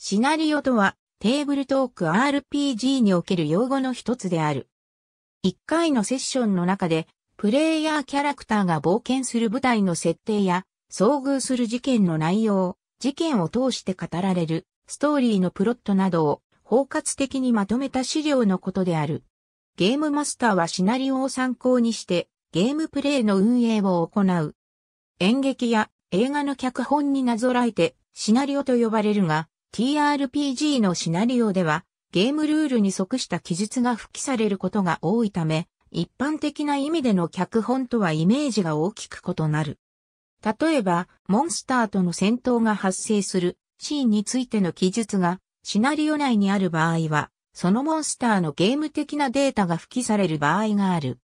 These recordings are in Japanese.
シナリオとは、テーブルトーク RPG における用語の一つである。一回のセッションの中で、プレイヤーキャラクターが冒険する舞台の設定や、遭遇する事件の内容、事件を通して語られる、ストーリーのプロットなどを包括的にまとめた資料のことである。ゲームマスターはシナリオを参考にして、ゲームプレイの運営を行う。演劇や映画の脚本になぞらえて、シナリオと呼ばれるが、TRPG のシナリオでは、ゲームルールに即した記述が付記されることが多いため、一般的な意味での脚本とはイメージが大きく異なる。例えば、モンスターとの戦闘が発生するシーンについての記述がシナリオ内にある場合は、そのモンスターのゲーム的なデータが付記される場合がある。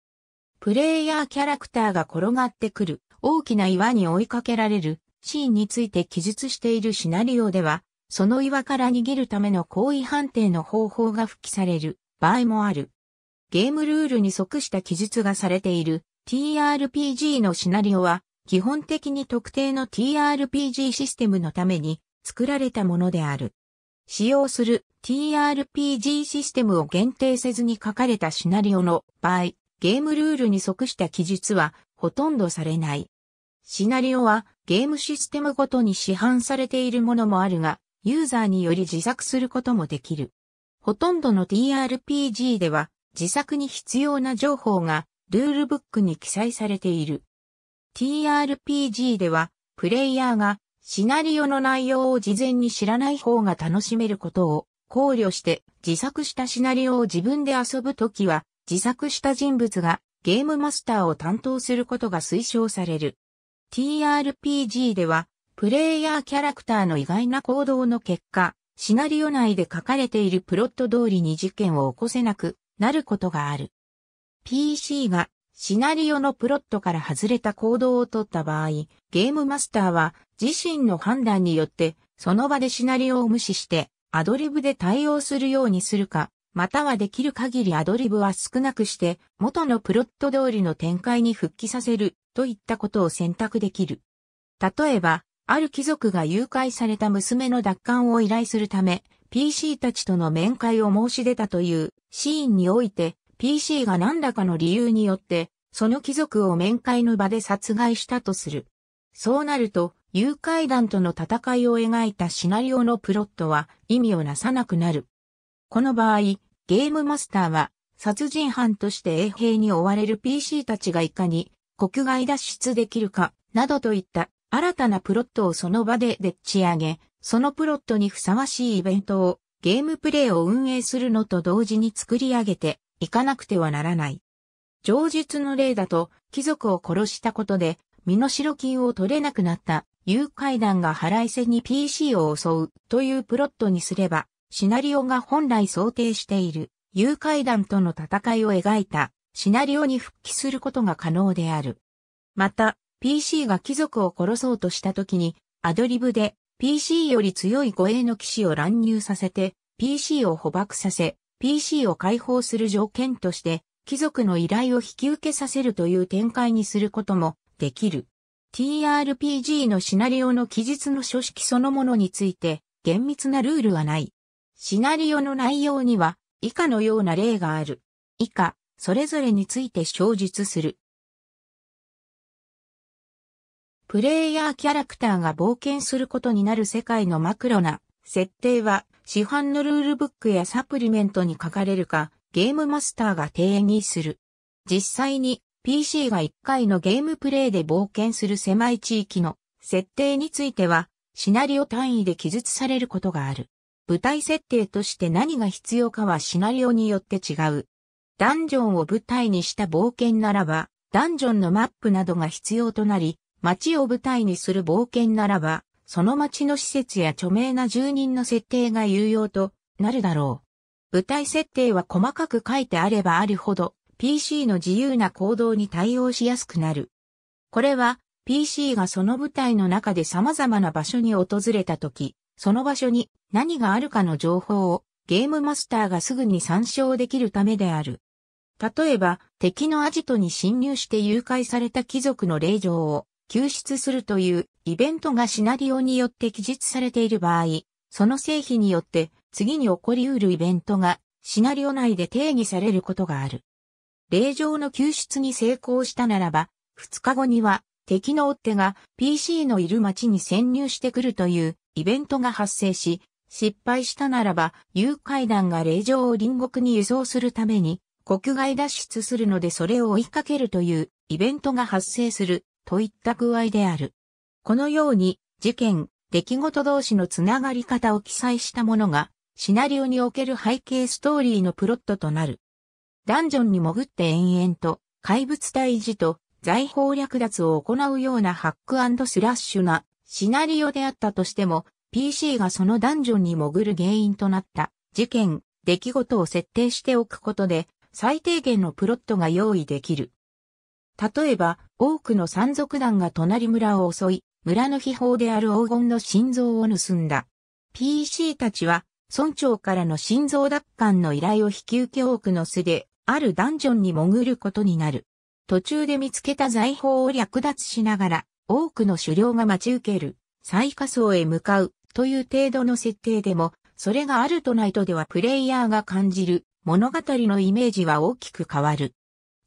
プレイヤーキャラクターが転がってくる大きな岩に追いかけられるシーンについて記述しているシナリオでは、その岩から逃げるための行為判定の方法が復帰される場合もある。ゲームルールに即した記述がされている TRPG のシナリオは基本的に特定の TRPG システムのために作られたものである。使用する TRPG システムを限定せずに書かれたシナリオの場合、ゲームルールに即した記述はほとんどされない。シナリオはゲームシステムごとに市販されているものもあるが、ユーザーにより自作することもできる。ほとんどの TRPG では自作に必要な情報がルールブックに記載されている。TRPG ではプレイヤーがシナリオの内容を事前に知らない方が楽しめることを考慮して自作したシナリオを自分で遊ぶときは自作した人物がゲームマスターを担当することが推奨される。TRPG ではプレイヤーキャラクターの意外な行動の結果、シナリオ内で書かれているプロット通りに事件を起こせなくなることがある。PC がシナリオのプロットから外れた行動をとった場合、ゲームマスターは自身の判断によってその場でシナリオを無視してアドリブで対応するようにするか、またはできる限りアドリブは少なくして元のプロット通りの展開に復帰させるといったことを選択できる。例えば、ある貴族が誘拐された娘の奪還を依頼するため、PC たちとの面会を申し出たというシーンにおいて、PC が何らかの理由によって、その貴族を面会の場で殺害したとする。そうなると、誘拐団との戦いを描いたシナリオのプロットは意味をなさなくなる。この場合、ゲームマスターは殺人犯として衛兵に追われる PC たちがいかに国外脱出できるか、などといった新たなプロットをその場ででっち上げ、そのプロットにふさわしいイベントを、ゲームプレイを運営するのと同時に作り上げていかなくてはならない。上述の例だと、貴族を殺したことで、身代金を取れなくなった誘拐団が腹いせに PC を襲うというプロットにすれば、シナリオが本来想定している誘拐団との戦いを描いたシナリオに復帰することが可能である。また、PC が貴族を殺そうとした時に、アドリブで PC より強い護衛の騎士を乱入させて、PC を捕獲させ、PC を解放する条件として、貴族の依頼を引き受けさせるという展開にすることもできる。TRPG のシナリオの記述の書式そのものについて厳密なルールはない。シナリオの内容には以下のような例がある。以下、それぞれについて詳述する。プレイヤーキャラクターが冒険することになる世界のマクロな設定は市販のルールブックやサプリメントに書かれるかゲームマスターが定義する。実際に PC が1回のゲームプレイで冒険する狭い地域の設定についてはシナリオ単位で記述されることがある。舞台設定として何が必要かはシナリオによって違う。ダンジョンを舞台にした冒険ならば、ダンジョンのマップなどが必要となり、街を舞台にする冒険ならば、その街の施設や著名な住人の設定が有用となるだろう。舞台設定は細かく書いてあればあるほど、PC の自由な行動に対応しやすくなる。これは、PC がその舞台の中で様々な場所に訪れたとき、その場所に何があるかの情報をゲームマスターがすぐに参照できるためである。例えば、敵のアジトに侵入して誘拐された貴族の令場を救出するというイベントがシナリオによって記述されている場合、その成否によって次に起こり得るイベントがシナリオ内で定義されることがある。霊場の救出に成功したならば、2日後には敵の追っ手が PC のいる町に潜入してくるというイベントが発生し、失敗したならば、誘拐団が霊場を隣国に輸送するために、国外脱出するのでそれを追いかけるというイベントが発生するといった具合である。このように、事件、出来事同士のつながり方を記載したものが、シナリオにおける背景ストーリーのプロットとなる。ダンジョンに潜って延々と、怪物退治と財宝略奪を行うようなハックスラッシュなシナリオであったとしても、PC がそのダンジョンに潜る原因となった事件、出来事を設定しておくことで、最低限のプロットが用意できる。例えば、多くの山賊団が隣村を襲い、村の秘宝である黄金の心臓を盗んだ。PC たちは、村長からの心臓奪還の依頼を引き受け多くの巣で、あるダンジョンに潜ることになる。途中で見つけた財宝を略奪しながら、多くの狩猟が待ち受ける、最下層へ向かう、という程度の設定でも、それがあるとないとではプレイヤーが感じる、物語のイメージは大きく変わる。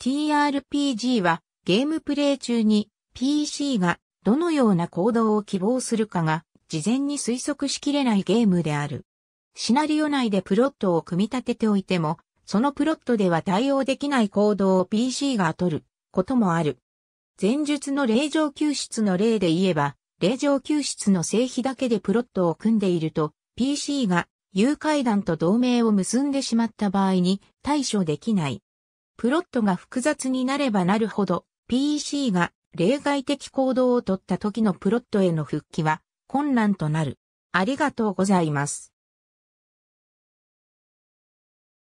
TRPG は、ゲームプレイ中に PC がどのような行動を希望するかが事前に推測しきれないゲームである。シナリオ内でプロットを組み立てておいても、そのプロットでは対応できない行動を PC が取ることもある。前述の霊場救出の例で言えば、霊場救出の成否だけでプロットを組んでいると、PC が誘拐団と同盟を結んでしまった場合に対処できない。プロットが複雑になればなるほど、PC が例外的行動をとった時のプロットへの復帰は困難となる。ありがとうございます。